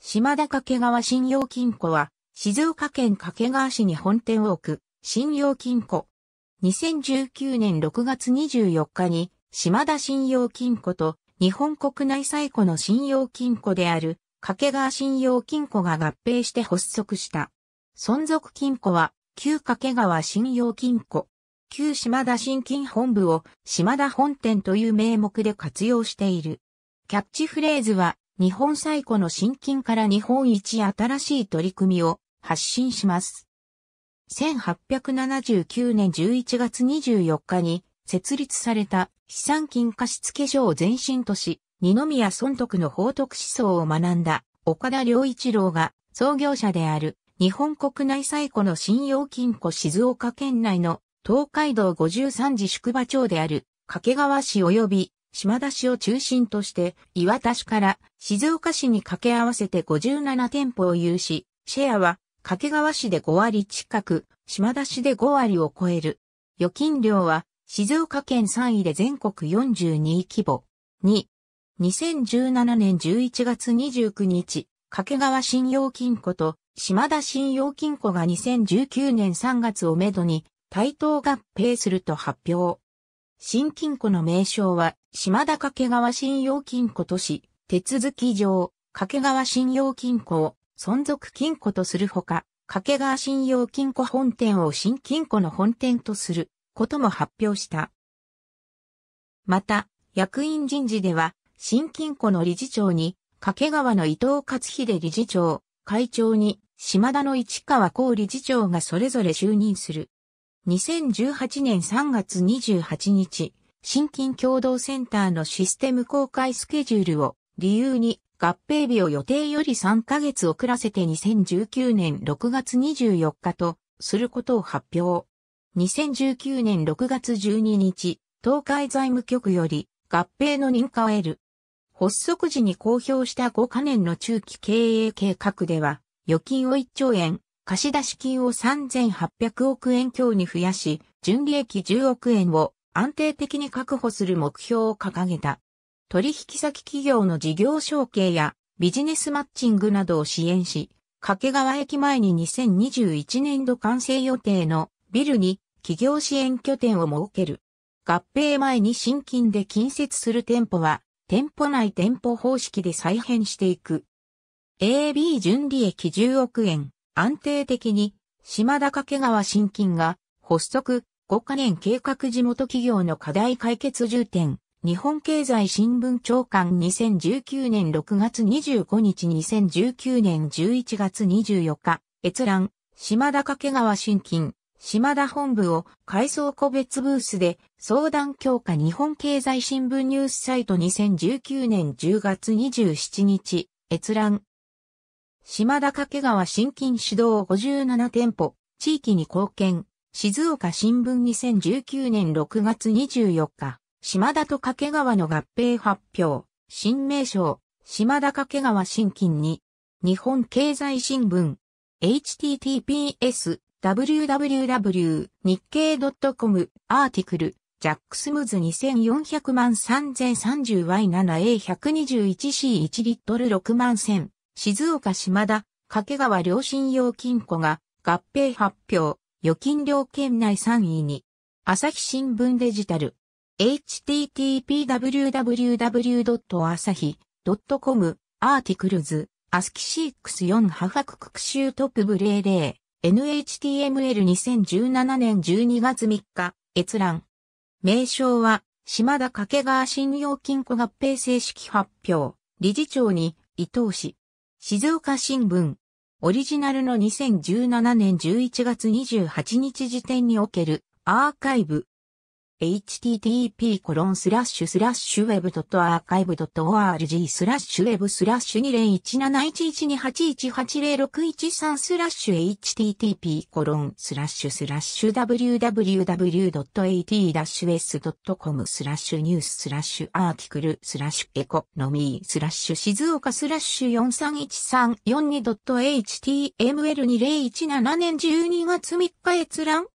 島田掛川信用金庫は、静岡県掛川市に本店を置く、信用金庫。2019年6月24日に、島田信用金庫と、日本国内最古の信用金庫である、掛川信用金庫が合併して発足した。存続金庫は、旧掛川信用金庫、旧島田新金本部を島田本店という名目で活用している。キャッチフレーズは、日本最古の新金から日本一新しい取り組みを発信します。1879年11月24日に設立された資産金貸付所を前身とし、二宮尊徳の法徳思想を学んだ岡田良一郎が創業者である日本国内最古の信用金庫静岡県内の東海道53次宿場町である掛川市及び島田市を中心として、岩田市から静岡市に掛け合わせて57店舗を有し、シェアは掛川市で5割近く、島田市で5割を超える。預金量は静岡県3位で全国42位規模。2、2017年11月29日、掛川信用金庫と島田信用金庫が2019年3月をめどに対等合併すると発表。新金庫の名称は、島田掛川信用金庫とし、手続き上、掛川信用金庫を存続金庫とするほか、掛川信用金庫本店を新金庫の本店とすることも発表した。また、役員人事では、新金庫の理事長に、掛川の伊藤勝秀理事長、会長に、島田の市川光理事長がそれぞれ就任する。2018年3月28日、新近共同センターのシステム公開スケジュールを理由に合併日を予定より3ヶ月遅らせて2019年6月24日とすることを発表。2019年6月12日、東海財務局より合併の認可を得る。発足時に公表した5カ年の中期経営計画では、預金を1兆円、貸出金を3800億円強に増やし、純利益10億円を安定的に確保する目標を掲げた。取引先企業の事業承継やビジネスマッチングなどを支援し、掛川駅前に2021年度完成予定のビルに企業支援拠点を設ける。合併前に新金で近接する店舗は、店舗内店舗方式で再編していく。AB 純利益10億円。安定的に、島田掛川新金が、発足、5カ年計画地元企業の課題解決重点、日本経済新聞長官2019年6月25日2019年11月24日、閲覧、島田掛川新金、島田本部を改装個別ブースで相談強化日本経済新聞ニュースサイト2019年10月27日、閲覧、島田掛川新近指導57店舗、地域に貢献、静岡新聞2019年6月24日、島田と掛川の合併発表、新名称、島田掛川新近に、日本経済新聞、https, www, 日経 .com, アーティクル、ジャックスムーズ2400万 3030Y7A121C1 リットル6万1000。静岡島田、掛川良信用金庫が合併発表、預金料圏内3位に、朝日新聞デジタル、http://www.asahi.com、アーティクルズ、アスキシックス4ハファクククトップブレーレー、NHTML2017 年12月3日、閲覧。名称は、島田掛川信用金庫合併正式発表、理事長に、伊藤氏。静岡新聞。オリジナルの2017年11月28日時点におけるアーカイブ http://web.archive.org スラッシュ web スラッシュ20171181880613スラッシュ http コロンスラッシュスラッシュ www.at-s.com スラッシュニューススラッシュアーティクルスラッシュエコノミースラッシュ静岡スラッシュ 431342.html2017 年12月3日閲覧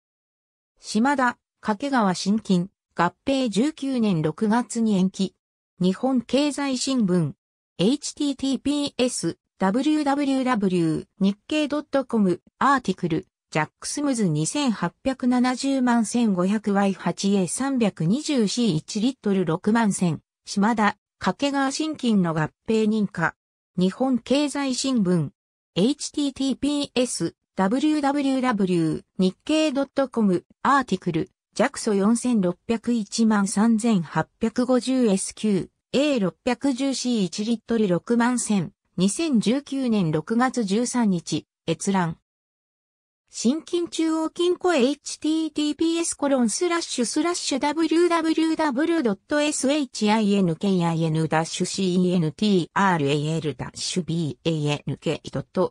島田掛川新金、合併19年6月に延期。日本経済新聞、https, www, 日経 .com, アーティクル、ジャックスムズ2870万 1500Y8A320C1 リットル6万1000、島田、掛川新金の合併認可。日本経済新聞、https, www, 日経 .com アーティクルジャクソ 46013850SQ、A610C1 リットル6万1000、2019年6月13日、閲覧。新近中央金庫 https コロンスラッシュスラッシュ w w w s h i n k i n c n t r a l b a n k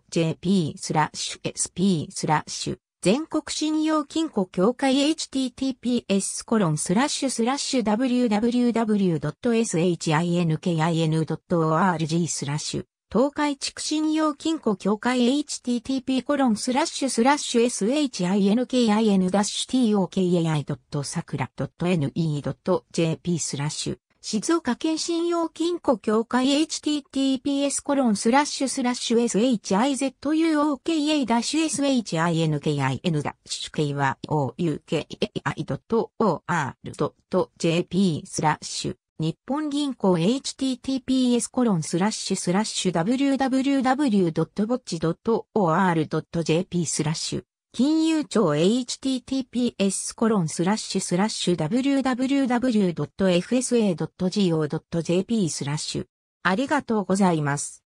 j p スラッシュ sp スラッシュ全国信用金庫協会 https コロンスラッシュスラッシュ www.shinkin.org スラッシュ東海地区信用金庫協会 http コロンスラッシュスラッシュ shinkin-tokai.sakura.ne.jp スラッシュ静岡県信用金庫協会 https コロンスラッシュスラッシュ shizuoka-shinkin ダッシ k Y oukai.or.jp スラッシュ日本銀行 https コロンスラッシュスラッシュ www.botch.or.jp スラッシュ金融庁 https コロンスラッシュスラッシュ www.fsa.go.jp スラッシュありがとうございます。